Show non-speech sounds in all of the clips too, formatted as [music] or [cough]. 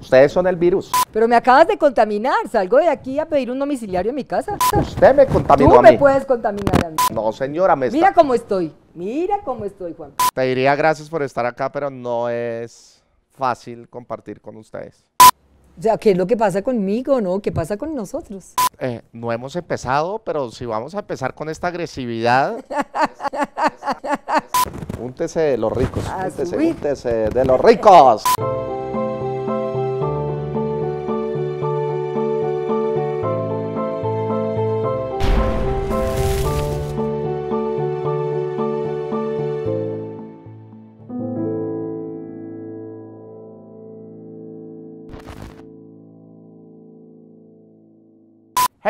Ustedes son el virus. Pero me acabas de contaminar. Salgo de aquí a pedir un domiciliario en mi casa. Usted me contaminó a mí. me puedes contaminar a mí. No, señora, me Mira cómo estoy. Mira cómo estoy, Juan. Te diría gracias por estar acá, pero no es fácil compartir con ustedes. O sea, ¿qué es lo que pasa conmigo, no? ¿Qué pasa con nosotros? Eh, no hemos empezado, pero si vamos a empezar con esta agresividad... [laughs] Úntese de los ricos, ah, úntese, úntese de los ricos.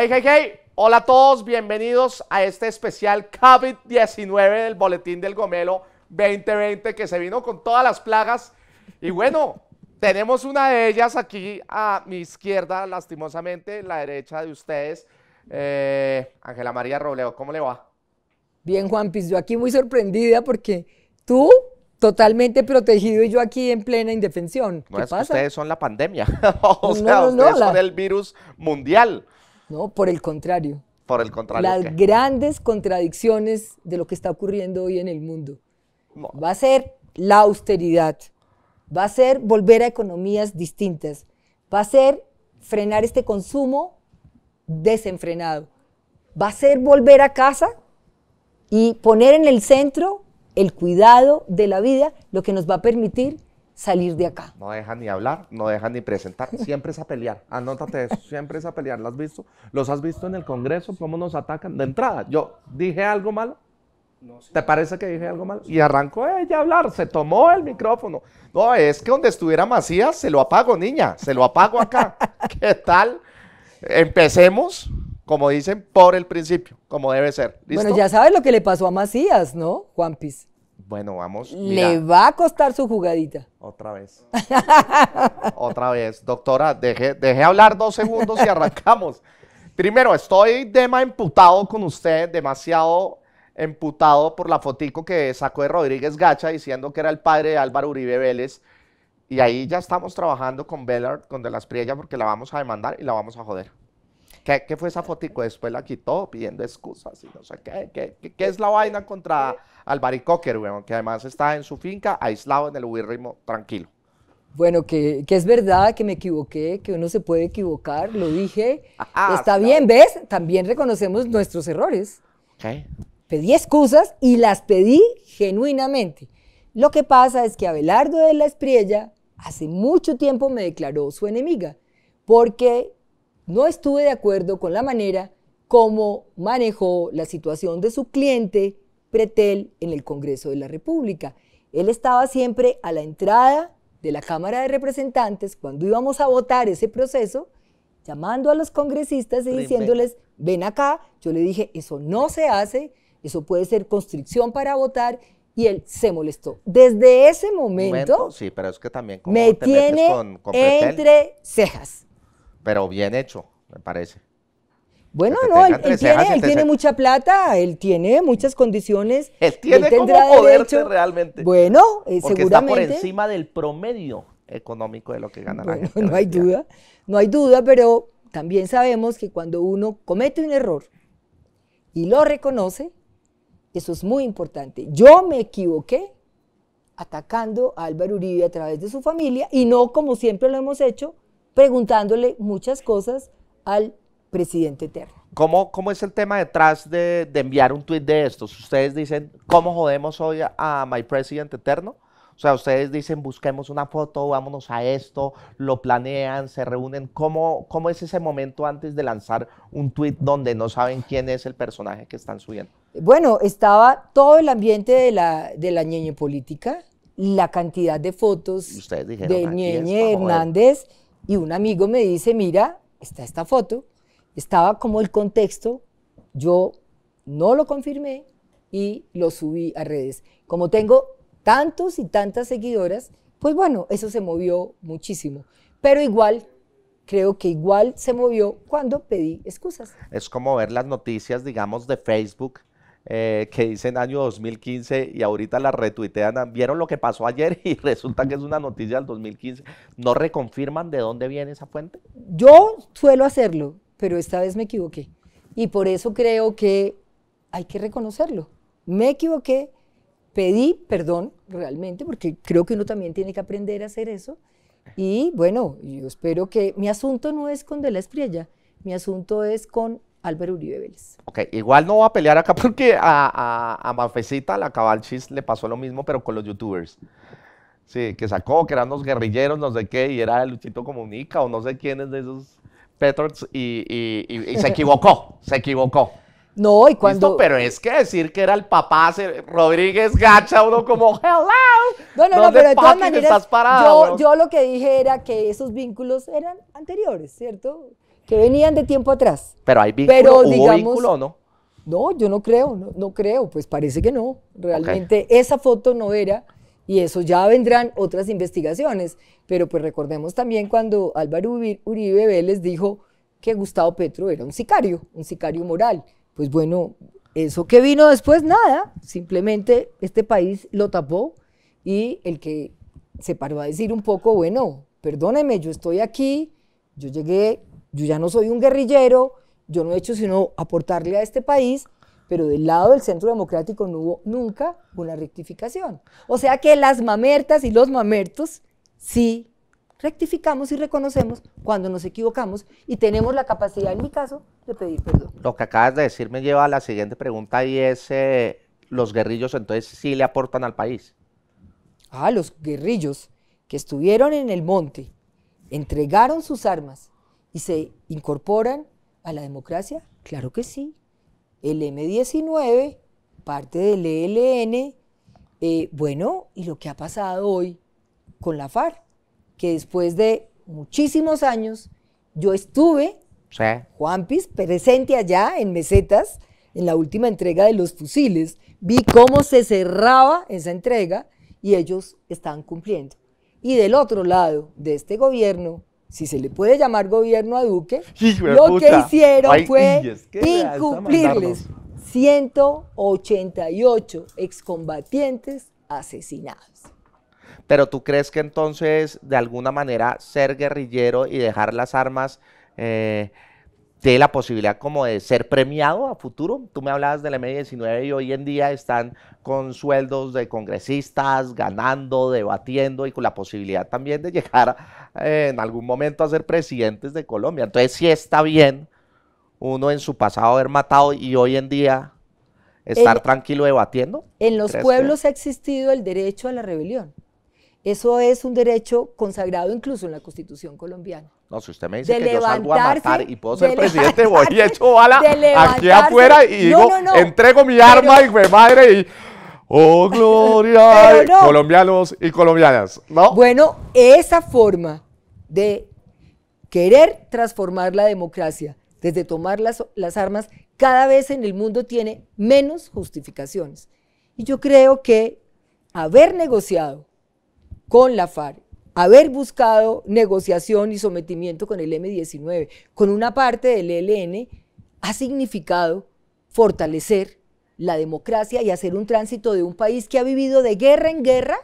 Hey, hey, hey. Hola a todos, bienvenidos a este especial COVID-19 del Boletín del Gomelo 2020 que se vino con todas las plagas. Y bueno, [laughs] tenemos una de ellas aquí a mi izquierda, lastimosamente, la derecha de ustedes. Eh, Ángela María robleo ¿cómo le va? Bien, Juanpis, yo aquí muy sorprendida porque tú totalmente protegido y yo aquí en plena indefensión. pasa? ustedes son la pandemia. [laughs] o sea, ustedes son el virus mundial. No, por el contrario. Por el contrario. Las grandes contradicciones de lo que está ocurriendo hoy en el mundo. Va a ser la austeridad, va a ser volver a economías distintas, va a ser frenar este consumo desenfrenado, va a ser volver a casa y poner en el centro el cuidado de la vida, lo que nos va a permitir salir de acá. No deja ni hablar, no deja ni presentar, [laughs] siempre es a pelear. Anótate eso, siempre es a pelear. ¿Las has visto? ¿Los has visto en el Congreso cómo nos atacan? De entrada, yo dije algo malo. ¿Te parece que dije algo mal? Y arrancó ella a hablar, se tomó el micrófono. No, es que donde estuviera Macías, se lo apago, niña, se lo apago acá. [laughs] ¿Qué tal? Empecemos, como dicen, por el principio, como debe ser. Bueno, ya sabes lo que le pasó a Macías, ¿no, Juan Juanpis? Bueno, vamos. Le va a costar su jugadita. Otra vez. [laughs] Otra vez. Doctora, deje, hablar dos segundos y arrancamos. Primero, estoy dema emputado con usted, demasiado emputado por la fotico que sacó de Rodríguez Gacha diciendo que era el padre de Álvaro Uribe Vélez. Y ahí ya estamos trabajando con Bellard, con De las Priella, porque la vamos a demandar y la vamos a joder. ¿Qué, ¿Qué, fue esa fotico? Después la quitó pidiendo excusas y no sé qué. ¿Qué, qué, es la vaina contra Albaricoque, bueno Que además está en su finca, aislado en el ubirrimo, tranquilo. Bueno, que, que, es verdad que me equivoqué, que uno se puede equivocar, lo dije. está bien, ¿ves? También reconocemos nuestros errores. ¿Qué? Pedí excusas y las pedí genuinamente. Lo que pasa es que Abelardo de la Espriella hace mucho tiempo me declaró su enemiga, porque no estuve de acuerdo con la manera como manejó la situación de su cliente Pretel en el Congreso de la República. Él estaba siempre a la entrada de la Cámara de Representantes cuando íbamos a votar ese proceso, llamando a los congresistas y diciéndoles, ven acá, yo le dije, eso no se hace, eso puede ser constricción para votar, y él se molestó. Desde ese momento, sí, pero es que también, me tiene entre cejas pero bien hecho, me parece. Bueno, no, él, tiene, mucha plata, él tiene muchas condiciones. Él tiene tendrá poderse realmente. Bueno, seguramente. Eh, está por encima del promedio económico de lo que gana la gente. No hay duda, no hay duda, pero también sabemos que cuando uno comete un error y lo reconoce, eso es muy importante. Yo me equivoqué atacando a Álvaro Uribe a través de su familia y no como siempre lo hemos hecho, preguntándole muchas cosas al presidente eterno. ¿Cómo, ¿Cómo, es el tema detrás de, enviar un tweet de estos? Ustedes dicen, ¿cómo jodemos hoy a, mi My President Eterno? O sea, ustedes dicen, busquemos una foto, vámonos a esto, lo planean, se reúnen. ¿Cómo, cómo es ese momento antes de lanzar un tuit donde no saben quién es el personaje que están subiendo? Bueno, estaba todo el ambiente de la, de la ñeñe política, la cantidad de fotos de ñeñe Hernández y un amigo me dice, mira, está esta foto, estaba como el contexto, yo no lo confirmé y lo subí a redes. Como tengo tantos y tantas seguidoras, pues bueno, eso se movió muchísimo. Pero igual, creo que igual se movió cuando pedí excusas. Es como ver las noticias, digamos, de Facebook eh, que dicen año 2015 y ahorita la retuitean, ah, vieron lo que pasó ayer [laughs] y resulta que es una noticia del 2015, ¿no reconfirman de dónde viene esa fuente? Yo suelo hacerlo, pero esta vez me equivoqué y por eso creo que hay que reconocerlo. Me equivoqué, pedí perdón realmente, porque creo que uno también tiene que aprender a hacer eso. Y bueno, yo espero que mi asunto no es con De la Espriella, mi asunto es con Álvaro Uribe Vélez. Ok, igual no va a pelear acá [laughs] porque a, a, a Mafecita, la Cabalchis, le pasó lo mismo, pero con los youtubers. Sí, que sacó, que eran los guerrilleros, no sé qué, y era Luchito Comunica o no sé quién es de esos Petrots, y, se [laughs] equivocó, se equivocó. No, y cuando. Pero es que decir que era el papá Rodríguez Gacha, uno como, hello. No, no, no, pero de Estás parado, yo, yo lo que dije era que esos vínculos eran anteriores, ¿cierto? que venían de tiempo atrás. Pero hay vínculo, Pero, digamos, no? No, yo no creo, no, creo, pues parece que no. Realmente esa foto no era y eso ya vendrán otras investigaciones. Pero pues recordemos también cuando Álvaro Uribe Vélez dijo que Gustavo Petro era un sicario, un sicario moral. Pues bueno, eso que vino después, nada, simplemente este país lo tapó y el que se paró a decir un poco, bueno, perdóneme, yo estoy aquí, yo llegué yo ya no soy un guerrillero, yo no he hecho sino aportarle a este país, pero del lado del Centro Democrático no hubo nunca una rectificación. O sea que las mamertas y los mamertos sí rectificamos y reconocemos cuando nos equivocamos y tenemos la capacidad, en mi caso, de pedir perdón. Lo que acabas de decir me lleva a la siguiente pregunta y es, eh, ¿los guerrillos entonces sí le aportan al país? Ah, los guerrillos que estuvieron en el monte, entregaron sus armas y se incorporan a la democracia? Claro que sí. El M19, parte del ELN, eh, bueno, y lo que ha pasado hoy con la FARC, que después de muchísimos años yo estuve, Juan Juanpis, presente allá en Mesetas, en la última entrega de los fusiles, vi cómo se cerraba esa entrega y ellos están cumpliendo. Y del otro lado de este gobierno, si se le puede llamar gobierno a Duque, lo que hicieron fue incumplirles 188 excombatientes asesinados. Pero tú crees que entonces, de alguna manera, ser guerrillero y dejar las armas... Eh, de la posibilidad como de ser premiado a futuro. Tú me hablabas de la M19 y hoy en día están con sueldos de congresistas, ganando, debatiendo y con la posibilidad también de llegar eh, en algún momento a ser presidentes de Colombia. Entonces si está bien uno en su pasado haber matado y hoy en día estar tranquilo debatiendo. En los pueblos ha existido el derecho a la rebelión. Eso es un derecho consagrado incluso en la Constitución colombiana. No, si usted me dice que yo salgo a matar y puedo ser presidente, voy y echo bala aquí afuera y digo, entrego mi arma y me madre y... ¡Oh, [laughs] gloria! Colombianos y colombianas, ¿no? Bueno, esa forma de querer transformar la democracia desde tomar las armas cada vez en el mundo tiene menos justificaciones. Y yo creo que haber negociado con la FARC, haber buscado negociación y sometimiento con el M19, con una parte del ELN, ha significado fortalecer la democracia y hacer un tránsito de un país que ha vivido de guerra en guerra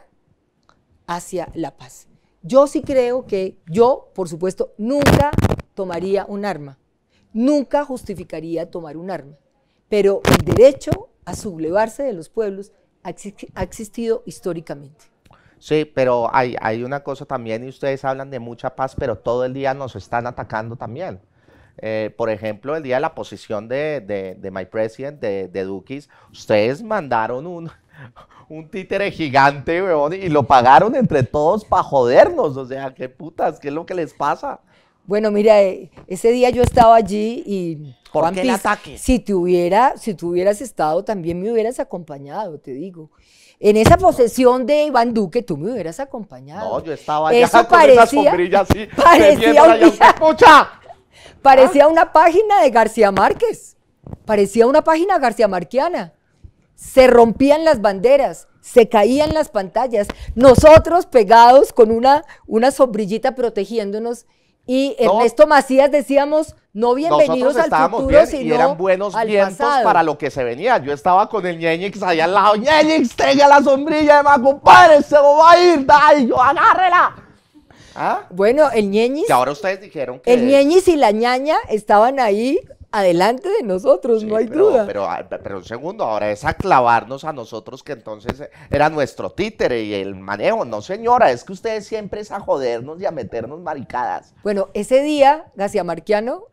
hacia la paz. Yo sí creo que yo, por supuesto, nunca tomaría un arma, nunca justificaría tomar un arma, pero el derecho a sublevarse de los pueblos ha existido históricamente. Sí, pero hay, hay una cosa también, y ustedes hablan de mucha paz, pero todo el día nos están atacando también. Eh, por ejemplo, el día de la posición de, de, de My President, de, de Dukis, ustedes mandaron un, [laughs] un títere gigante, weón, y lo pagaron entre todos para jodernos. O sea, qué putas, ¿qué es lo que les pasa? Bueno, mira, eh, ese día yo estaba allí y. ¿Por qué el ataque? Si, te si tú hubieras estado, también me hubieras acompañado, te digo. En esa posesión de Iván Duque, tú me hubieras acompañado. No, yo estaba allá con parecía, esa ¿Ah? así, parecía, parecía una página de García Márquez. Parecía una página García Marquiana. Se rompían las banderas, se caían las pantallas. Nosotros pegados con una, una sombrillita protegiéndonos y Ernesto Macías decíamos, no bienvenidos al futuro, sino eran buenos vientos para lo que se venía. Yo estaba con el Ñeñix allá al lado, Ñeñix, tenga la sombrilla de compadre, se va a ir, dale, yo agárrela. Ah. ¿Ah? Bueno, el Ñeñix... Que ahora ustedes dijeron que. El Ñeñix y la ñaña estaban ahí adelante de nosotros, no hay duda. Pero, ah, pero, un segundo, ahora es a clavarnos a nosotros que entonces era nuestro títere y el manejo. No, señora, es que ustedes siempre es a jodernos y a meternos maricadas. Bueno, ese día, García Marquiano,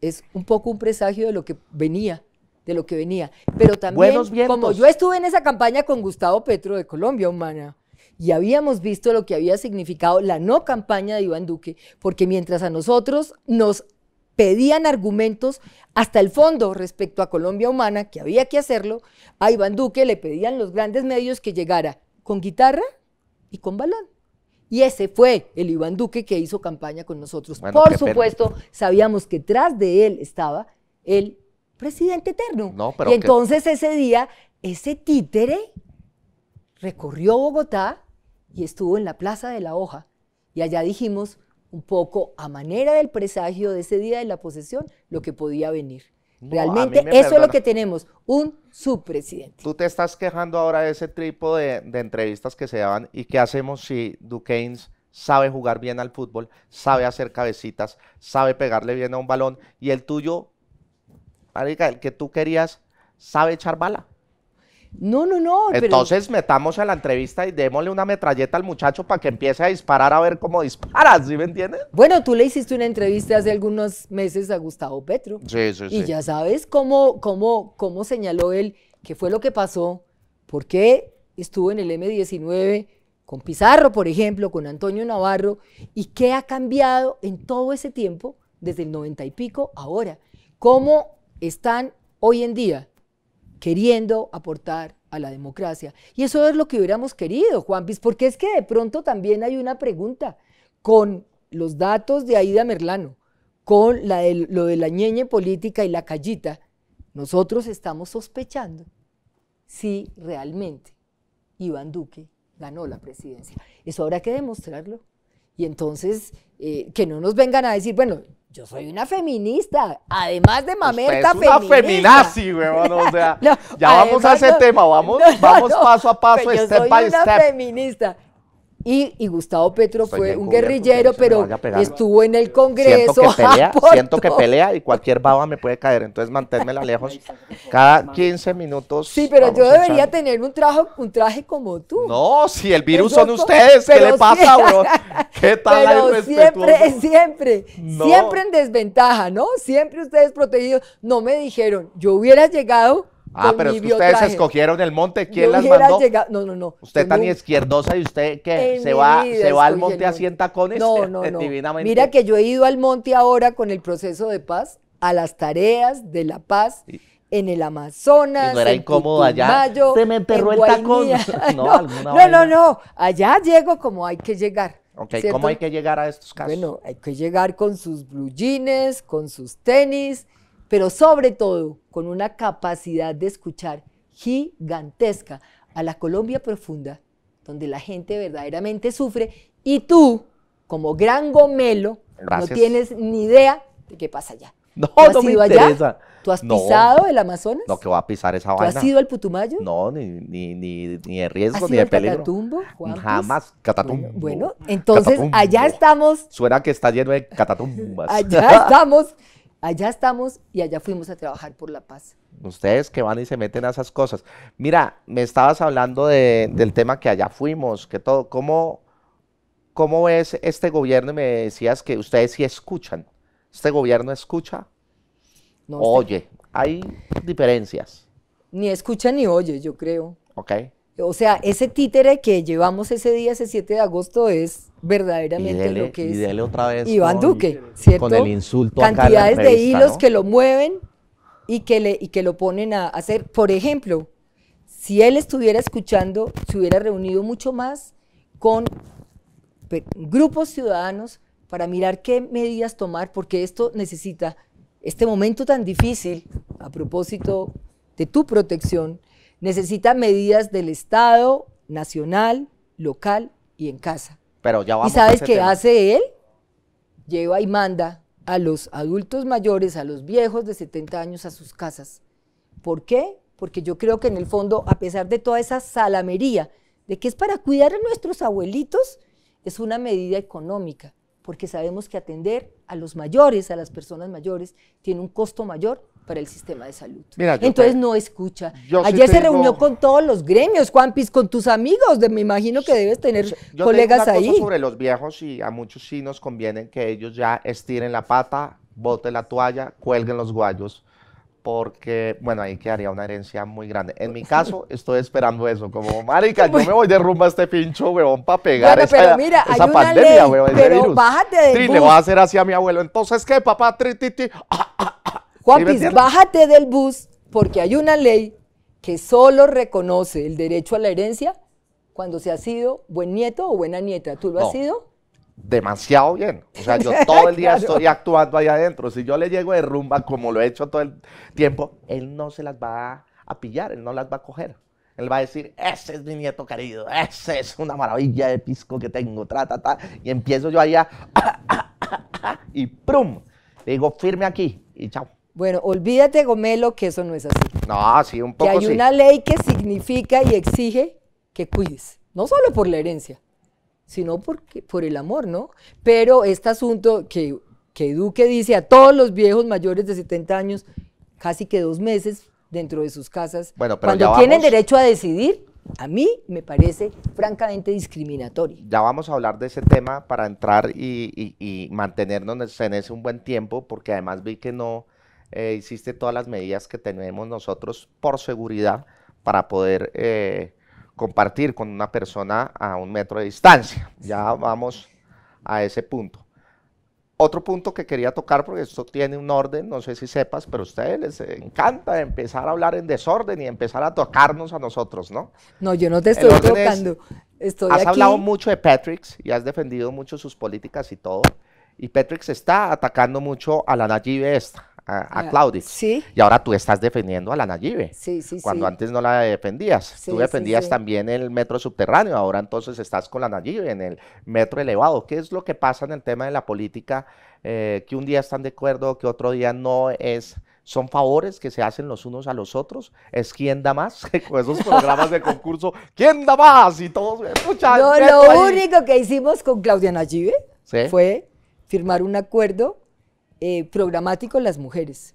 es un poco un presagio de lo que venía de lo que venía, pero también como yo estuve en esa campaña con Gustavo Petro de Colombia Humana, y habíamos visto lo que había significado la no campaña de Iván Duque, porque mientras a nosotros nos pedían argumentos hasta el fondo respecto a Colombia Humana, que había que hacerlo, a Iván Duque le pedían los grandes medios que llegara con guitarra y con balón. Y ese fue el Iván Duque que hizo campaña con nosotros. Por supuesto, sabíamos que tras de él estaba el presidente eterno. y entonces ese día, ese títere recorrió Bogotá y estuvo en la Plaza de la Hoja. Y allá dijimos, un poco a manera del presagio de ese día de la posesión lo que podía venir. Realmente eso es lo que tenemos, un subpresidente. Tú te estás quejando ahora de ese tipo de, entrevistas que se daban y qué hacemos si Duquesne sabe jugar bien al fútbol, sabe hacer cabecitas, sabe pegarle bien a un balón y el tuyo, el que tú querías, sabe echar bala. No, no, no. Entonces metamos a la entrevista y démosle una metralleta al muchacho para que empiece a disparar a ver cómo dispara, ¿sí me entiendes? Bueno, tú le hiciste una entrevista hace algunos meses a Gustavo Petro. Sí, sí, y sí. Y ya sabes cómo, cómo, cómo señaló él qué fue lo que pasó, por qué estuvo en el M19 con Pizarro, por ejemplo, con Antonio Navarro, y qué ha cambiado en todo ese tiempo, desde el 90 y pico ahora. ¿Cómo están hoy en día? queriendo aportar a la democracia. Y eso es lo que hubiéramos querido, Juanpis, porque es que de pronto también hay una pregunta con los datos de Aida Merlano, con lo de la ñeñe política y la callita. Nosotros estamos sospechando si realmente Iván Duque ganó la presidencia. Eso habrá que demostrarlo. Y entonces, eh, que no nos vengan a decir, bueno, yo soy una feminista, además de mamerta Usted una feminazi, huevón, o sea, [laughs] ya vamos a ese tema, vamos, [laughs] vamos paso a paso, step by step. Yo soy una feminista y, Gustavo Petro fue un guerrillero, pero estuvo en el Congreso. Siento que, [laughs] pelea, y cualquier baba me puede caer, entonces manténmela lejos. Cada 15 minutos. Sí, pero yo debería tener un traje, un traje como tú. No, si el virus son ustedes, ¿qué le pasa, bro? ¿Qué [laughs] tal pero siempre, siempre, siempre en desventaja, ¿no? Siempre ustedes protegidos. No me dijeron, yo hubiera llegado Ah, pero es que ustedes escogieron el monte. ¿Quién las mandó? no, no, no. Usted tan ni izquierdosa y usted que se va, se va al monte así con tacones. No, [laughs] no, no. Mira que yo he ido al monte ahora con el proceso de paz, a las tareas de la paz. en el Amazonas. no era en incómodo allá. Se me enterró el tacón. [laughs] [laughs] No, no, no, Allá llego como hay que llegar. Ok, ¿cómo hay que llegar a estos casos? Bueno, hay que llegar con sus blue jeans, con sus tenis, pero sobre todo con una capacidad de escuchar gigantesca a la Colombia profunda, donde la gente verdaderamente sufre y tú, como gran gomelo, no tienes ni idea de qué pasa allá. [laughs] No, ¿Tú has ido Allá? ¿Tú has pisado el Amazonas? No, que va a pisar esa vaina. ¿Tú has ido al Putumayo? No, ni, ni, ni, ni de riesgo, ni ido al Catatumbo? Jamás, catatumbo. Bueno, entonces allá estamos. Suena que está lleno de catatumbas. [laughs] allá estamos [laughs] allá estamos y allá fuimos a trabajar por la paz. Ustedes que van y se meten a esas cosas. Mira, me estabas hablando del tema que allá fuimos, que todo, ¿cómo, ¿cómo es este gobierno? Y me decías que ustedes sí escuchan. ¿Este gobierno escucha? No oye, hay diferencias. Ni escucha ni oye, yo creo. Ok. O sea, ese títere que llevamos ese día, ese 7 de agosto, es verdaderamente lo que es Iván Duque, Con el insulto Cantidades de hilos que lo mueven y que, le, y que lo ponen a hacer. Por ejemplo, si él estuviera escuchando, se hubiera reunido mucho más con pues, grupos ciudadanos para mirar qué medidas tomar, porque esto necesita, este momento tan difícil, a propósito de tu protección, necesita medidas del Estado, nacional, local y en casa. Pero ya ¿Y sabes qué hace él? Lleva y manda a los adultos mayores, a los viejos de 70 años a sus casas. ¿Por qué? Porque yo creo que en el fondo, a pesar de toda esa salamería de que es para cuidar a nuestros abuelitos, es una medida económica, porque sabemos que atender a los mayores, a las personas mayores, tiene un costo mayor para el sistema de salud. Entonces no escucha. Ayer se reunió con todos los gremios, Juanpis, con tus amigos, de, me imagino que debes tener yo colegas tengo una ahí. Cosa sobre los viejos y a muchos sí nos conviene que ellos ya estiren la pata, boten la toalla, cuelguen los guayos porque, bueno, ahí quedaría una herencia muy grande. En mi caso, [laughs] estoy esperando eso, como, marica, yo me voy de rumba a este pincho, weón, para pegar esa, pero mira, hay pandemia, weón, pero virus. bájate de le voy a hacer así a mi abuelo, entonces, ¿qué, papá? trititi, ti, Guapis, bájate del bus porque hay una ley que solo reconoce el derecho a la herencia cuando se ha sido buen nieto o buena nieta. ¿Tú lo has sido? Demasiado bien. O sea, yo [laughs] todo el día estoy actuando ahí adentro. Si yo le llego de rumba como lo he hecho todo el tiempo, él no se las va a pillar, él no las va a coger. Él va a decir, ese es mi nieto querido, ese es una maravilla de pisco que tengo, Trata, ta, Y empiezo yo allá, [laughs] y ¡prum! Le digo, firme aquí, y chao. Bueno, olvídate, Gomelo, que eso no es así. No, sí, un poco. Que hay una ley que significa y exige que cuides, no solo por la herencia, sino porque, por el amor, ¿no? Pero este asunto que, que Duque dice a todos los viejos mayores de 70 años, casi que dos meses dentro de sus casas, bueno, pero cuando tienen derecho a decidir, a mí me parece francamente discriminatorio. Ya vamos a hablar de ese tema para entrar y, y, mantenernos en ese un buen tiempo, porque además vi que no, eh, hiciste todas las medidas que tenemos nosotros por seguridad para poder eh, compartir con una persona a un metro de distancia. Ya vamos a ese punto. Otro punto que quería tocar, porque esto tiene un orden, no sé si sepas, pero a ustedes les encanta empezar a hablar en desorden y empezar a tocarnos a nosotros, ¿no? No, yo no te estoy tocando. has hablado mucho de Patrick's y has defendido mucho sus políticas y todo. Y Patrick's está atacando mucho a la Nayib esta a, a ah, Sí. Y ahora tú estás defendiendo a la Nayive. Sí, sí, cuando antes no la defendías. tú defendías también el metro subterráneo, ahora entonces estás con la Nayive en el metro elevado. ¿Qué es lo que pasa en el tema de la política? Eh, que un día están de acuerdo, que otro día no es son favores que se hacen los unos a los otros, es quién da más, [laughs] con esos [laughs] programas de concurso, quién da más y todos, escucha eh, No, lo único que hicimos con Claudia Nayive fue firmar un acuerdo eh, programático en las mujeres.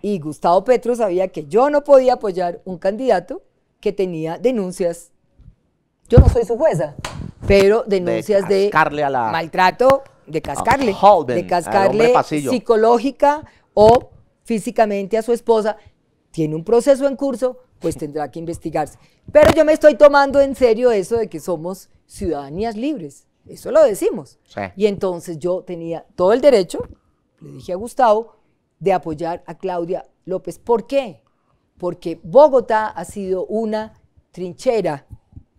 Y Gustavo Petro sabía que yo no podía apoyar un candidato que tenía denuncias. Yo no soy su jueza, pero denuncias de, maltrato, de ah, cascarle, de cascarle psicológica o físicamente a su esposa. Tiene un proceso en curso, pues tendrá que investigarse. Pero yo me estoy tomando en serio eso de que somos ciudadanías libres. Eso lo decimos. Y entonces yo tenía todo el derecho le dije a Gustavo, de apoyar a Claudia López. ¿Por qué? Porque Bogotá ha sido una trinchera,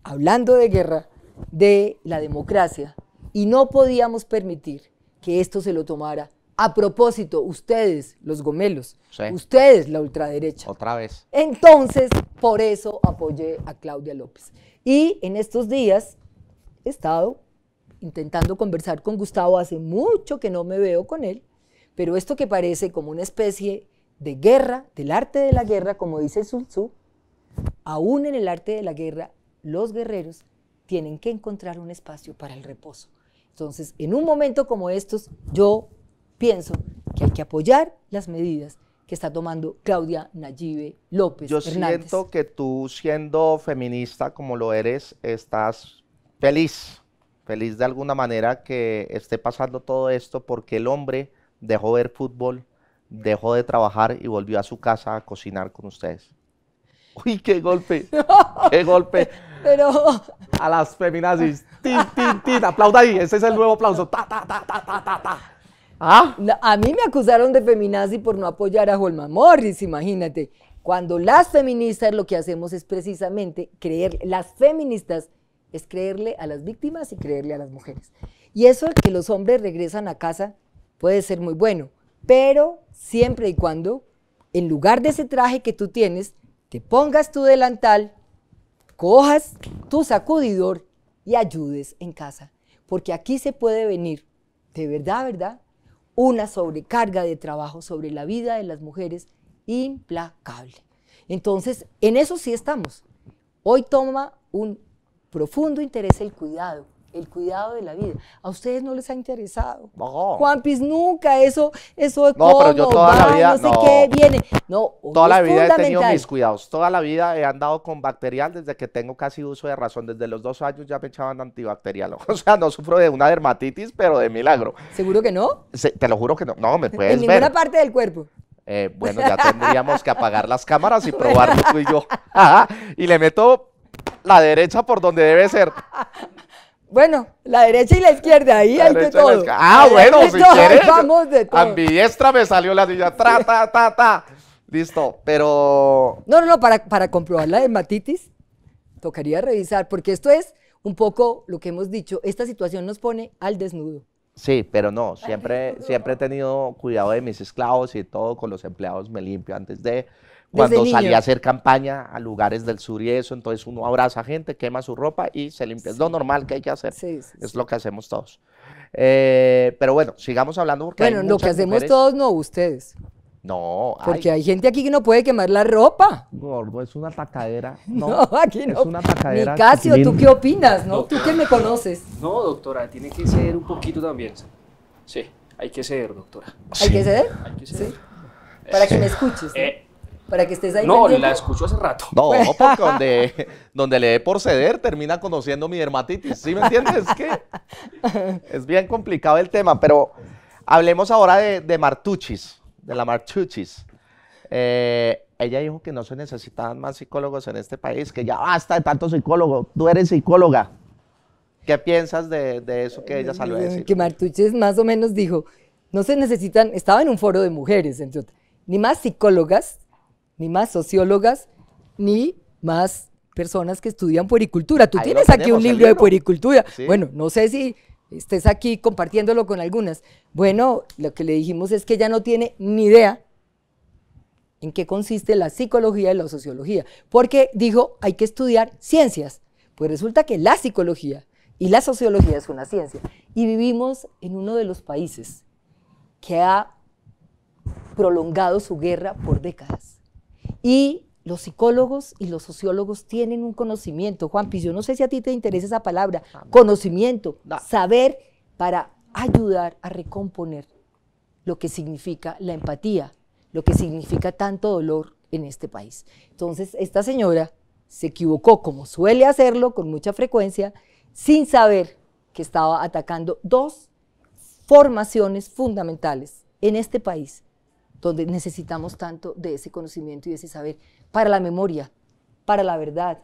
hablando de guerra, de la democracia. Y no podíamos permitir que esto se lo tomara. A propósito, ustedes, los gomelos, ustedes, la ultraderecha. Otra vez. Entonces, por eso apoyé a Claudia López. Y en estos días he estado intentando conversar con Gustavo, hace mucho que no me veo con él, pero esto que parece como una especie de guerra, del arte de la guerra, como dice Sun Tzu, aún en el arte de la guerra, los guerreros tienen que encontrar un espacio para el reposo. Entonces, en un momento como estos, yo pienso que hay que apoyar las medidas que está tomando Claudia Nayibe López. Yo siento que tú, siendo feminista como lo eres, estás feliz, feliz de alguna manera que esté pasando todo esto porque el hombre dejó ver fútbol, dejó de trabajar y volvió a su casa a cocinar con ustedes. [laughs] Uy, qué golpe, [laughs] qué golpe. Pero a las feminazis, tin, tin, tin, aplauda ahí, ese es el nuevo aplauso. Ta, ta, ta, ta, ta, ta, ta. ¿Ah? A mí me acusaron de feminazi por no apoyar a Holma Morris, imagínate. Cuando las feministas lo que hacemos es precisamente creer, las feministas es creerle a las víctimas y creerle a las mujeres. Y eso es que los hombres regresan a casa puede ser muy bueno, pero siempre y cuando en lugar de ese traje que tú tienes, te pongas tu delantal, cojas tu sacudidor y ayudes en casa. Porque aquí se puede venir, de verdad, ¿verdad? Una sobrecarga de trabajo sobre la vida de las mujeres implacable. Entonces, en eso sí estamos. Hoy toma un profundo interés el cuidado, el cuidado de la vida. A ustedes no les ha interesado. No. Juanpis, nunca eso, eso como, no, pero yo toda la vida, no sé qué viene. No, toda la vida he tenido mis cuidados. Toda la vida he andado con bacterial desde que tengo casi uso de razón. Desde los dos años ya me echaban antibacterial. [laughs] O sea, no sufro de una dermatitis, pero de milagro. ¿Seguro que no? te lo juro que no. No, me puedes ver. En ninguna parte del cuerpo. Eh, bueno, ya tendríamos que apagar las cámaras y probarlo tú y yo. [laughs] y le meto la derecha por donde debe ser. Bueno, la derecha y la izquierda, ahí hay de todo. Ah, bueno, si quieres. Vamos de todo. me salió la silla, ta, Listo, pero... No, no, no, para, para comprobar la hematitis, tocaría revisar, porque esto es un poco lo que hemos dicho, esta situación nos pone al desnudo. Sí, pero no, siempre, siempre he tenido cuidado de mis esclavos y todo, con los empleados me limpio antes de cuando salía a hacer campaña a lugares del sur y eso, entonces uno abraza a gente, quema su ropa y se limpia. Es lo normal que hay que hacer. es lo que hacemos todos. Eh, pero bueno, sigamos hablando porque... Bueno, lo que hacemos todos no, ustedes. No. Porque hay gente aquí que no puede quemar la ropa. Gordo, es una tacadera. [laughs] No, aquí no. Es una tacadera. Casio, ¿tú qué opinas? ¿Tú qué me conoces? No, doctora, tiene que ceder un poquito también. Sí, hay que ceder, doctora. ¿Hay que ceder? Hay que ceder. Sí. Para que me escuches. Eh, para que estés ahí. No, la escucho hace rato. No, [laughs] porque donde, donde le dé por ceder termina conociendo mi dermatitis. ¿Sí me entiendes? Es que es bien complicado el tema, pero hablemos ahora de, de Martuchis, de la Martuchis. Eh, ella dijo que no se necesitaban más psicólogos en este país, que ya basta de tanto psicólogo. Tú eres psicóloga. ¿Qué piensas de, de eso que ella salió a decir? Que Martuchis más o menos dijo, no se necesitan, estaba en un foro de mujeres, ni más psicólogas, ni más sociólogas, ni más personas que estudian puericultura. Tú tienes aquí un libro, de puericultura. Bueno, no sé si estés aquí compartiéndolo con algunas. Bueno, lo que le dijimos es que ella no tiene ni idea en qué consiste la psicología y la sociología, porque dijo, hay que estudiar ciencias. Pues resulta que la psicología y la sociología es una ciencia. Y vivimos en uno de los países que ha prolongado su guerra por décadas y los psicólogos y los sociólogos tienen un conocimiento. Juan Piz, yo no sé si a ti te interesa esa palabra, conocimiento, saber para ayudar a recomponer lo que significa la empatía, lo que significa tanto dolor en este país. Entonces, esta señora se equivocó, como suele hacerlo con mucha frecuencia, sin saber que estaba atacando dos formaciones fundamentales en este país donde necesitamos tanto de ese conocimiento y de ese saber para la memoria, para la verdad,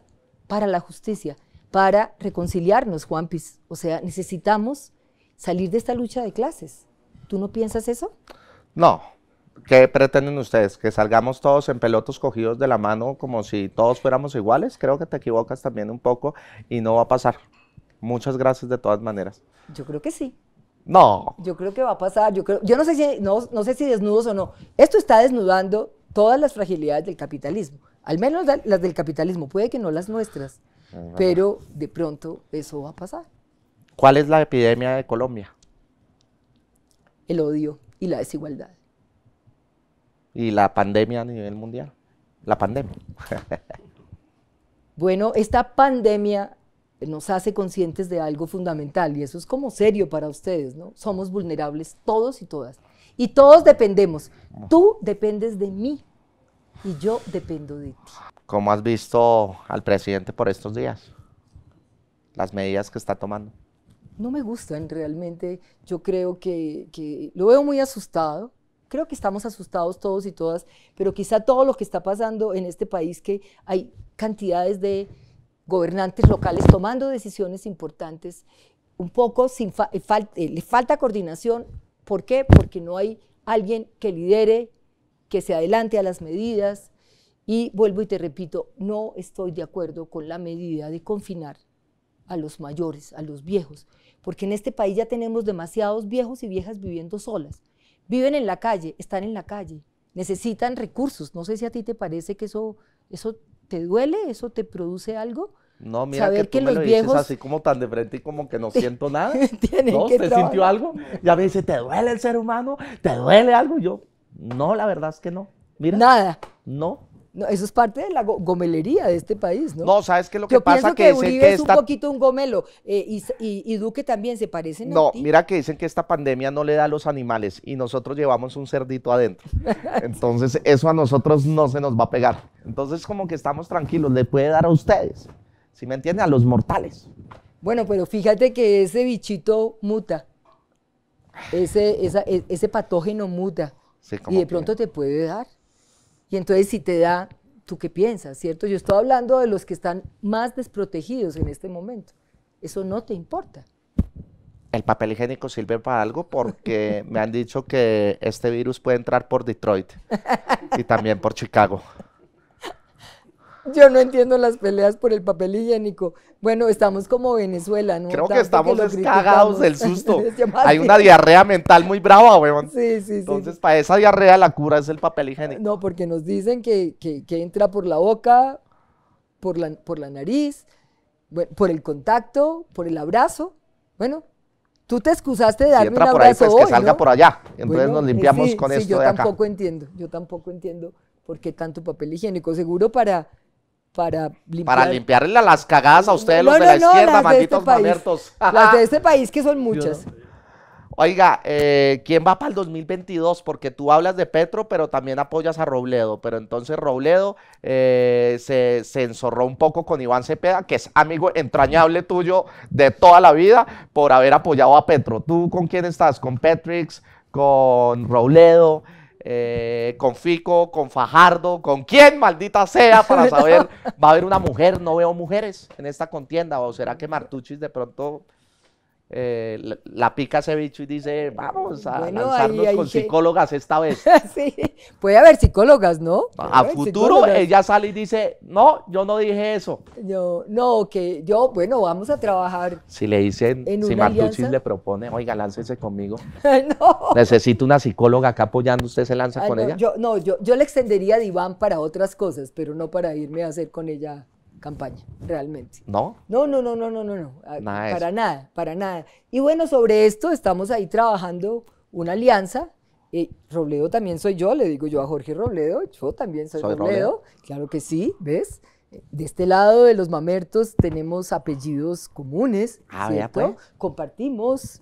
para la justicia, para reconciliarnos, Juanpis. O sea, necesitamos salir de esta lucha de clases. ¿Tú no piensas eso? No. ¿Qué pretenden ustedes? ¿Que salgamos todos en pelotos cogidos de la mano como si todos fuéramos iguales? Creo que te equivocas también un poco y no va a pasar. Muchas gracias de todas maneras. Yo creo que sí. No. Yo creo que va a pasar. Yo, creo, yo no, sé si, no, sé si desnudos o no. Esto está desnudando todas las fragilidades del capitalismo. Al menos las del capitalismo. Puede que no las nuestras. Pero de pronto eso va a pasar. ¿Cuál es la epidemia de Colombia? El odio y la desigualdad. ¿Y la pandemia a nivel mundial? La pandemia. [laughs] bueno, esta pandemia nos hace conscientes de algo fundamental y eso es como serio para ustedes, ¿no? Somos vulnerables todos y todas. Y todos dependemos. Tú dependes de mí y yo dependo de ti. ¿Cómo has visto al presidente por estos días? Las medidas que está tomando. No me gustan realmente. Yo creo que, que lo veo muy asustado. Creo que estamos asustados todos y todas, pero quizá todo lo que está pasando en este país, que hay cantidades de gobernantes locales tomando decisiones importantes, un poco sin eh, eh, le falta coordinación. ¿Por qué? Porque no hay alguien que lidere, que se adelante a las medidas. Y vuelvo y te repito, no estoy de acuerdo con la medida de confinar a los mayores, a los viejos, porque en este país ya tenemos demasiados viejos y viejas viviendo solas. Viven en la calle, están en la calle, necesitan recursos. No sé si a ti te parece que eso, eso te duele, eso te produce algo. No, mira que, tú me lo dices así como tan de frente y como que no [laughs] siento nada. [laughs] ¿No? ¿Te sintió algo? Ya me dice, ¿te duele el ser humano? ¿Te duele algo? Yo, no, la verdad es que no. Mira. Nada. No. eso es parte de la gomelería de este país, ¿no? No, ¿sabes qué lo que pasa? que, que Uribe es un poquito un gomelo eh, y, Duque también se parece No, a ti. mira que dicen que esta pandemia no le da a los animales y nosotros llevamos un cerdito adentro. [laughs] Entonces, eso a nosotros no se nos va a pegar. Entonces, como que estamos tranquilos, le puede dar a ustedes. Si me entiendes? A los mortales. Bueno, pero fíjate que ese bichito muta, ese, e, ese patógeno muta y de pronto te puede dar. Y entonces si te da, ¿tú qué piensas, cierto? Yo estoy hablando de los que están más desprotegidos en este momento. Eso no te importa. El papel higiénico sirve para algo porque [laughs] me han dicho que este virus puede entrar por Detroit y también por Chicago. Yo no entiendo las peleas por el papel higiénico. Bueno, estamos como Venezuela, ¿no? Creo que estamos descagados del susto. [laughs] Hay una diarrea mental muy brava, weón. Sí, sí, sí. Entonces, para esa diarrea la cura es el papel higiénico. No, porque nos dicen que, entra por la boca, por la, por la nariz, por el contacto, por el abrazo. Bueno, Tú te excusaste de darme si un por ahí, pues, que salga por allá. Entonces nos eh, limpiamos con esto de acá. Yo tampoco entiendo, yo tampoco entiendo por qué tanto papel higiénico. Seguro para para limpiarle las cagadas a ustedes los de la izquierda, este malditos mamertos. las de [laughs] este país que son muchas. Oiga, eh, ¿quién va para el 2022? Porque tú hablas de Petro, pero también apoyas a Robledo. Pero entonces Robledo eh, se, se, enzorró un poco con Iván Cepeda, que es amigo entrañable tuyo de toda la vida, por haber apoyado a Petro. ¿Tú con quién estás? ¿Con Petrix? ¿Con Robledo? Eh, con Fico, con Fajardo, con quién, maldita sea, para saber, [laughs] ¿va a haber una mujer? No veo mujeres en esta contienda, o será que Martuchis de pronto eh, la, pica ese bicho y dice, vamos a lanzarnos con psicólogas esta [laughs] vez. sí, puede haber psicólogas, ¿no? a futuro ella sale y dice, no, yo no dije eso. Yo, no, que yo, bueno, vamos a trabajar. Si le dicen, si Martuchis le propone, oiga, láncese conmigo. [laughs] Necesito una psicóloga acá apoyando, ¿usted se lanza con ella? no, yo, yo le extendería diván para otras cosas, pero no para irme a hacer con ella campaña, realmente. ¿No? No, no, no, no, no, no, no. Ah, para nada, para nada. Y bueno, sobre esto estamos ahí trabajando una alianza. Robledo también soy yo, le digo yo a Jorge Robledo, yo también soy, Robledo. Claro que sí, ¿ves? De este lado de los mamertos tenemos apellidos comunes, ah, ¿cierto? Pues. Compartimos,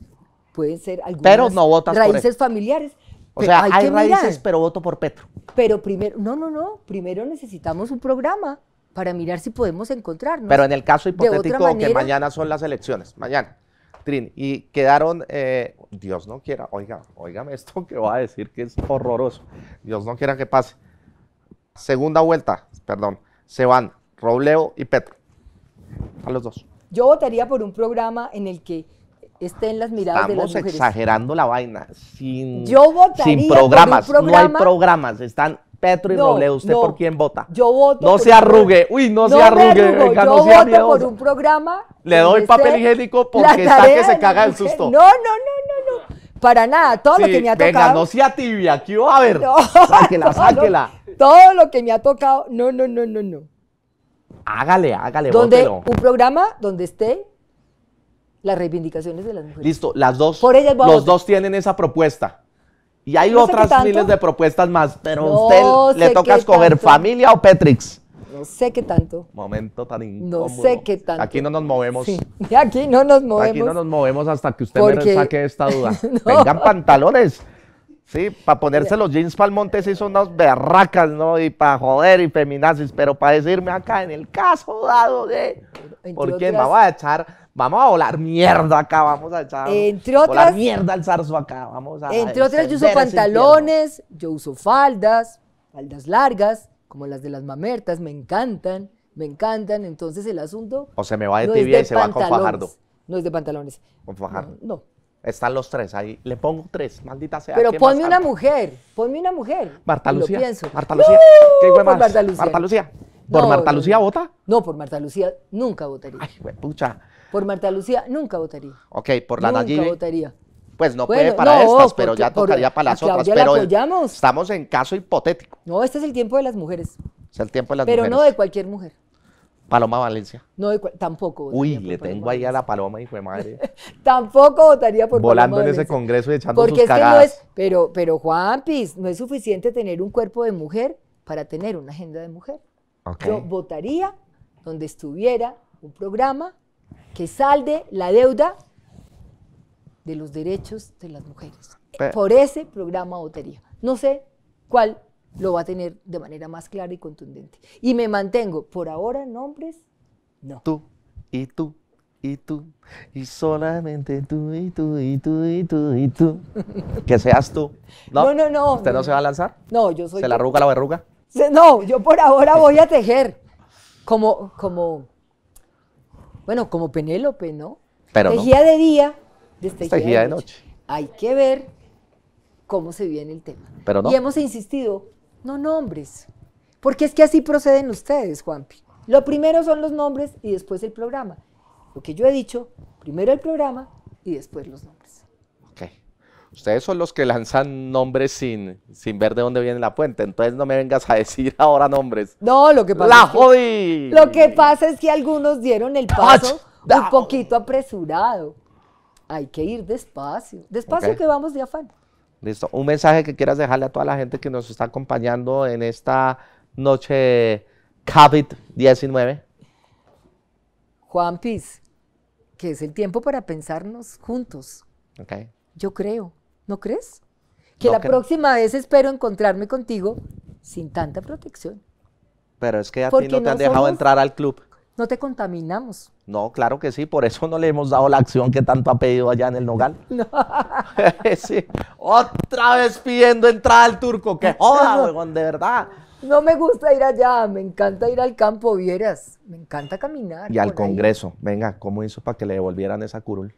pueden ser algunas raíces familiares. O sea, hay, raíces, pero voto por Petro. Pero primero, no, no, no, primero necesitamos un programa para mirar si podemos encontrarnos. Pero en el caso hipotético de que mañana son las elecciones, mañana, Trin, y quedaron, eh, Dios no quiera, oiga, oígame esto que va a decir que es horroroso, Dios no quiera que pase. Segunda vuelta, perdón, se van Robleo y Petro, a los dos. Yo votaría por un programa en el que estén las miradas Estamos de las mujeres. exagerando la vaina, sin, Yo sin programas, no hay programas, están Petro y no, ¿usted por quién vota? Yo voto. No se arrugue, uy, no, se arrugue. yo no voto por un programa. Le doy papel higiénico porque está que se caga el susto. No, no, no, no, no. Para nada, todo lo que me ha tocado. Venga, no sea tibia, aquí va a ver. sáquela, [laughs] sáquela. todo lo que me ha tocado, no, no, no, no, no. Hágale, hágale, donde Un programa donde esté las reivindicaciones de las mujeres. Listo, las dos. Por ellas los dos tienen esa propuesta. Y hay otras miles de propuestas más, pero a usted le toca escoger familia o Petrix. No sé qué tanto. Momento tan incómodo. No sé qué tanto. Aquí no nos movemos. [laughs] Aquí no nos movemos. Aquí no nos movemos hasta que usted me saque esta duda. [laughs] Vengan pantalones. Sí, para ponerse los jeans para el monte son unas berracas, ¿no? Y para joder y feminazis, pero para decirme acá en el caso dado de... ¿eh? ¿Por qué me va a echar vamos a volar mierda acá, vamos a echar entre volar otras, mierda al zarzo acá, vamos a Entre otras yo uso pantalones, yo uso faldas, faldas largas, como las de las mamertas, me encantan, me encantan, entonces el asunto O se me va de tibia y se va con Fajardo. No es de pantalones. Con Fajardo. No. Están los tres ahí. Le pongo tres, maldita sea. Pero ponme una mujer, ponme una mujer. Marta Lucía. pienso. Marta Lucía. ¿Qué más? Marta Lucía. ¿Por Marta Lucía vota? No, por Marta Lucía nunca votaría. Ay, pucha. Por Marta Lucía nunca votaría. Ok, por la Nunca votaría. Pues no puede para estas, pero ya tocaría para las otras. Pero estamos en caso hipotético. No, este es el tiempo de las mujeres. Es el tiempo de las mujeres. pero no de cualquier mujer. Paloma Valencia. No tampoco. Uy, le tengo ahí a la paloma, hijo de madre. [laughs] Tampoco votaría por Volando en ese congreso y echando Porque sus no es, pero, pero Piz, no es suficiente tener un cuerpo de mujer para tener una agenda de mujer. Yo votaría donde estuviera un programa que salde la deuda de los derechos de las mujeres por ese programa botería No sé cuál lo va a tener de manera más clara y contundente. Y me mantengo, por ahora, nombres, no. Tú y tú y tú y solamente tú y tú y tú y tú y tú. [laughs] que seas tú. No, no, no. ¿Usted no, se va a lanzar? No, yo soy. ¿Se la arruga la verruga? no, yo por ahora voy a tejer. Como, como bueno, como Penélope, ¿no? Pero tejía de día, destejía, de, de noche. Hay que ver cómo se viene el tema. Pero no. Y hemos insistido, no nombres, porque es que así proceden ustedes, Juanpi. Lo primero son los nombres y después el programa. Lo que yo he dicho, primero el programa y después los nombres. Ustedes son los que lanzan nombres sin, sin ver de dónde viene la puente, entonces no me vengas a decir [laughs] ahora nombres. No, lo que pasa es que, Lo que pasa es que algunos dieron el paso un poquito apresurado. Hay que ir despacio, despacio que vamos de afán. Listo, un mensaje que quieras dejarle a toda la gente que nos está acompañando en esta noche COVID-19. Juan Piz, que es el tiempo para pensarnos juntos. Ok. Yo creo. ¿No crees? Que la próxima vez espero encontrarme contigo sin tanta protección. Pero es que a ti no te han dejado entrar al club. No te contaminamos. No, claro que sí, por eso no le hemos dado la acción que tanto ha pedido allá en el Nogal. [laughs] No. [laughs] sí. Otra vez pidiendo entrada al turco, ¡Qué joda, huevón, de verdad. No me gusta ir allá, me encanta ir al campo, vieras, me encanta caminar. Y al Congreso, venga, ¿cómo hizo para que le devolvieran esa curul?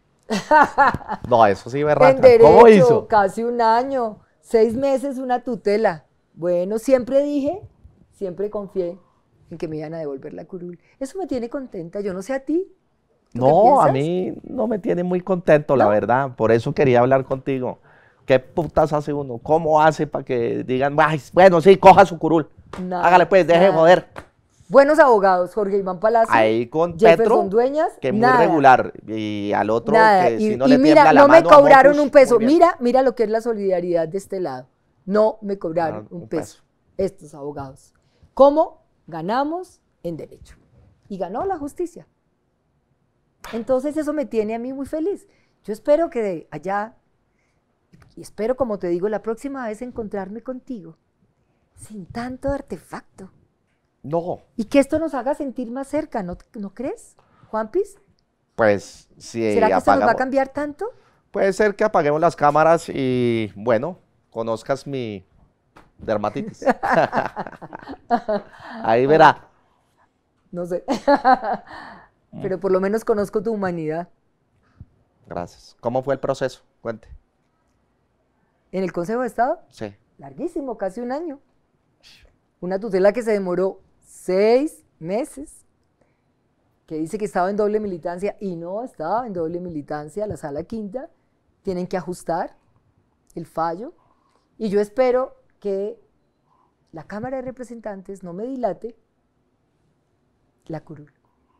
No, eso sí me En ¿Cómo hizo? Casi un año, seis meses, una tutela. Bueno, siempre dije, siempre confié en que me iban a devolver la curul. Eso me tiene contenta, yo no sé a ti. No, a mí no me tiene muy contento, la verdad. Por eso quería hablar contigo. ¿Qué putas hace uno? ¿Cómo hace para que digan, bueno, sí, coja su curul? Hágale pues, deje de joder buenos abogados, Jorge Iván Palacio. Ahí con Dueñas, que muy regular. Y al otro, que si no le mira, la no me cobraron un peso. Mira, mira lo que es la solidaridad de este lado. No me cobraron ah, un, peso, peso estos abogados. ¿Cómo ganamos en derecho? Y ganó la justicia. Entonces eso me tiene a mí muy feliz. Yo espero que de allá, y espero como te digo, la próxima vez encontrarme contigo, sin tanto artefacto, no. Y que esto nos haga sentir más cerca, ¿no, crees, crees, Juanpis? Pues sí. ¿Será que se nos va a cambiar tanto? Puede ser que apaguemos las cámaras y, bueno, conozcas mi dermatitis. [laughs] Ahí verá. No sé. [laughs] Pero por lo menos conozco tu humanidad. Gracias. ¿Cómo fue el proceso? Cuente. ¿En el Consejo de Estado? Sí. Larguísimo, casi un año. Una tutela que se demoró seis meses, que dice que estaba en doble militancia y no estaba en doble militancia, la sala quinta, tienen que ajustar el fallo. Y yo espero que la Cámara de Representantes no me dilate la curul.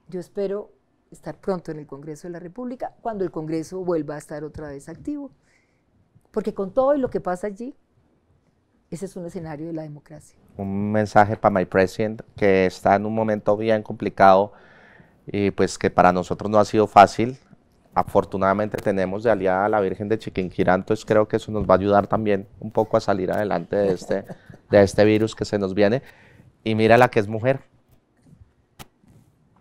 Yo espero estar pronto en el Congreso de la República, cuando el Congreso vuelva a estar otra vez activo. Porque con todo lo que pasa allí, ese es un escenario de la democracia un mensaje para My President que está en un momento bien complicado y pues que para nosotros no ha sido fácil. Afortunadamente tenemos de aliada a la Virgen de Chiquinquirá, entonces creo que eso nos va a ayudar también un poco a salir adelante de este, de este virus que se nos viene. Y mira la que es mujer.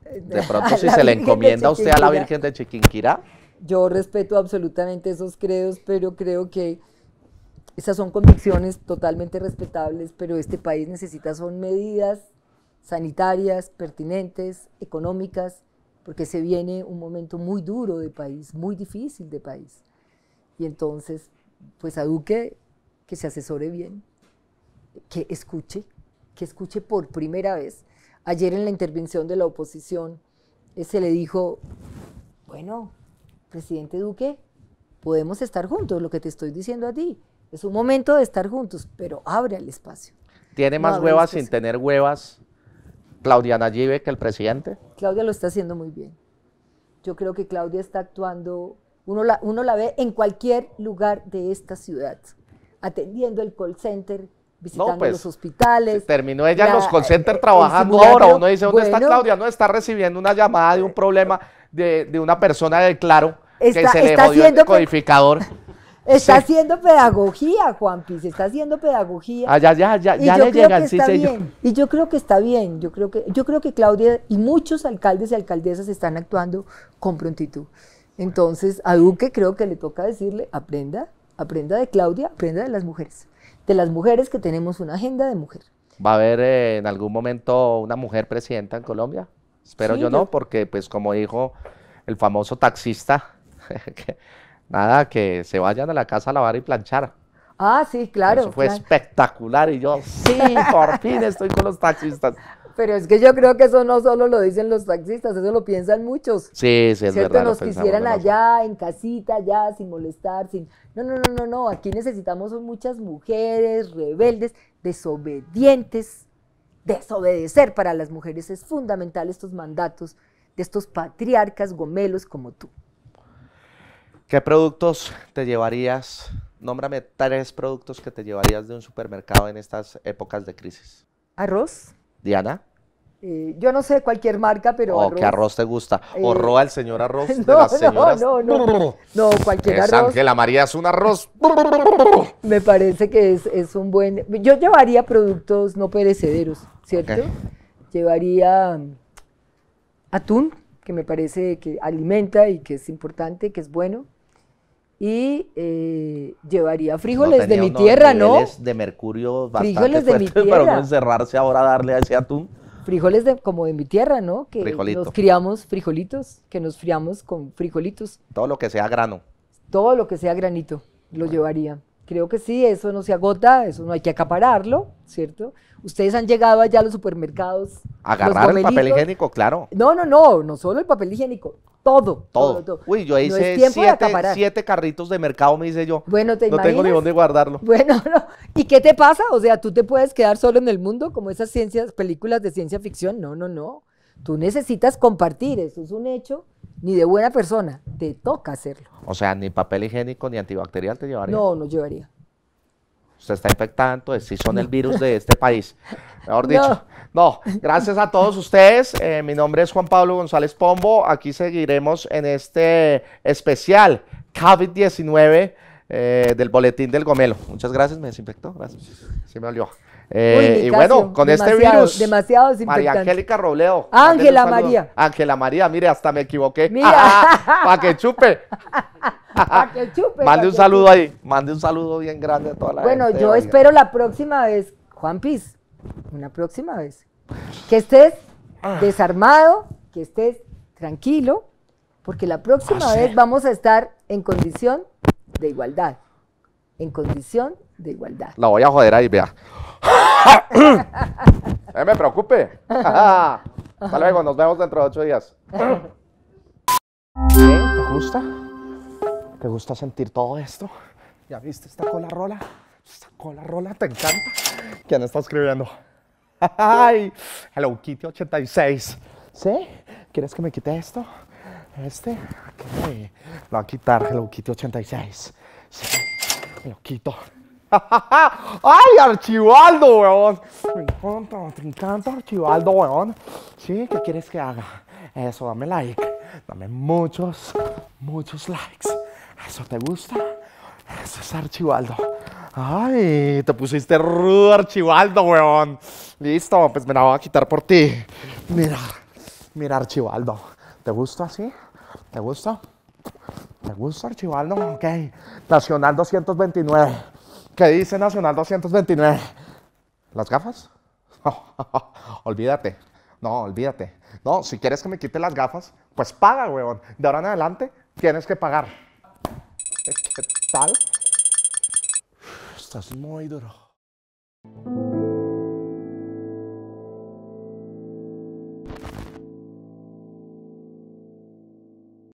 De pronto [laughs] si se le encomienda a usted a la Virgen de Chiquinquirá. Yo respeto absolutamente esos credos, pero creo que esas son convicciones totalmente respetables, pero este país necesita son medidas sanitarias, pertinentes, económicas, porque se viene un momento muy duro de país, muy difícil de país. Y entonces, pues a Duque que se asesore bien, que escuche, que escuche por primera vez. Ayer en la intervención de la oposición eh, se le dijo, bueno, presidente Duque, podemos estar juntos, lo que te estoy diciendo a ti, es un momento de estar juntos, pero abre el espacio. ¿Tiene más huevas sin tener huevas Claudia Nayibe que el presidente? Claudia lo está haciendo muy bien. Yo creo que Claudia está actuando, uno la, uno la ve en cualquier lugar de esta ciudad, atendiendo el call center, visitando pues, los hospitales. Terminó ella en los call eh, center trabajando ahora. Uno dice, ¿dónde está Claudia? No, está recibiendo una llamada de un problema de, una persona de Claro que se le jodió el este codificador. Está haciendo pedagogía, Juan Piz, está haciendo pedagogía. Ah, ya, ya, ya, le creo llegan, sí, señor. Y yo creo que está bien, yo creo que, yo creo que Claudia y muchos alcaldes y alcaldesas están actuando con prontitud. Entonces, a Duque creo que le toca decirle, aprenda, aprenda de Claudia, aprenda de las mujeres, de las mujeres que tenemos una agenda de mujer. ¿Va a haber eh, en algún momento una mujer presidenta en Colombia? Espero yo, yo no, porque pues como dijo el famoso taxista, [laughs] que Nada, que se vayan a la casa a lavar y planchar. Ah, sí, claro. Eso fue espectacular y yo, sí, por fin estoy con los taxistas. [laughs] Pero es que yo creo que eso no solo lo dicen los taxistas, eso lo piensan muchos. Sí, sí, es ¿cierto? Los Nos quisieran allá, en casita, allá, sin molestar, sin... No, no, no, no, no, aquí necesitamos muchas mujeres rebeldes, desobedientes. Desobedecer para las mujeres es fundamental estos mandatos de estos patriarcas gomelos como tú. ¿Qué productos te llevarías? Nómbrame tres productos que te llevarías de un supermercado en estas épocas de crisis. Arroz. Diana. Eh, yo no sé cualquier marca, pero. Oh, ¿Qué arroz te gusta? ¿O roa el señor arroz [laughs] no, de las señoras? No, no, no. No, cualquier es Ángela María es un arroz. [laughs] Me parece que es, un buen. Yo llevaría productos no perecederos, ¿cierto? Llevaría mm, atún, que me parece que alimenta y que es importante, que es bueno y eh, llevaría frijoles de mi tierra, ¿no? de mercurio bastante frijoles de mi tierra. para no encerrarse ahora a darle a ese atún. Frijoles de, como de mi tierra, ¿no? Que nos criamos frijolitos, que nos friamos con frijolitos. Todo lo que sea grano. Todo lo que sea granito lo llevaría. Creo que sí, eso no se agota, eso no hay que acapararlo, ¿cierto? Ustedes han llegado allá a los supermercados. Agarrar el papel higiénico, claro. No, no, no, no solo el papel higiénico, todo. Todo. Uy, yo hice siete, carritos de mercado, me dice yo. Bueno, No tengo ni dónde guardarlo. [laughs] Bueno, no. ¿Y qué te pasa? O sea, tú te puedes quedar solo en el mundo como esas ciencias, películas de ciencia ficción. No, no, no. Tú necesitas compartir, eso es un hecho ni de buena persona, te toca hacerlo. O sea, ni papel higiénico ni antibacterial te llevaría. No, no llevaría. Usted está infectando, es si son el virus de este país. [laughs] Mejor dicho. No, gracias a todos ustedes. Eh, mi nombre es Juan Pablo González Pombo. Aquí seguiremos en este especial COVID-19 eh, del Boletín del Gomelo. Muchas gracias, me desinfectó. Gracias. Sí me olió. Eh, y bueno, con este virus. Demasiado María Angélica Robledo. Ángela María. Ángela María, mire, hasta me equivoqué. Mira. [laughs] Para que chupe. [laughs] Para que chupe. Mande un saludo ahí. Mande un saludo bien grande a toda la bueno, gente. Bueno, yo espero la próxima vez, Juan Piz, una próxima vez, que estés ah. desarmado, que estés tranquilo, porque la próxima vez vamos a estar en condición de igualdad. En condición de igualdad. La voy a joder ahí, vea no eh, me preocupe. [laughs] Hasta luego, nos vemos dentro de ocho días. ¿Te gusta? ¿Te gusta sentir todo esto? ¿Ya viste esta cola rola? Esta cola rola te encanta. ¿Quién está escribiendo? [laughs] ¡Ay! Hello Kitty 86. ¿Sí? ¿Quieres que me quite esto? Este. Lo voy a quitar Hello Kitty 86. Sí. lo quito. [laughs] ¡Ay, Archibaldo, weón! Me encanta, te encanta Archibaldo, weón. ¿Sí? ¿Qué quieres que haga? Eso, dame like. Dame muchos, muchos likes. ¿Eso te gusta? Eso es Archibaldo. Ay, te pusiste rudo, Archivaldo, weón. Listo, pues me la voy a quitar por ti. Mira, mira, Archivaldo ¿Te gusta así? ¿Te gusta? ¿Te gusta, Archivaldo? Ok. Nacional 229. Qué dice Nacional 229. ¿Las gafas? [laughs] olvídate. No, olvídate. No, si quieres que me quite las gafas, pues paga, weón. De ahora en adelante tienes que pagar. [laughs] ¿Qué tal? Estás muy duro.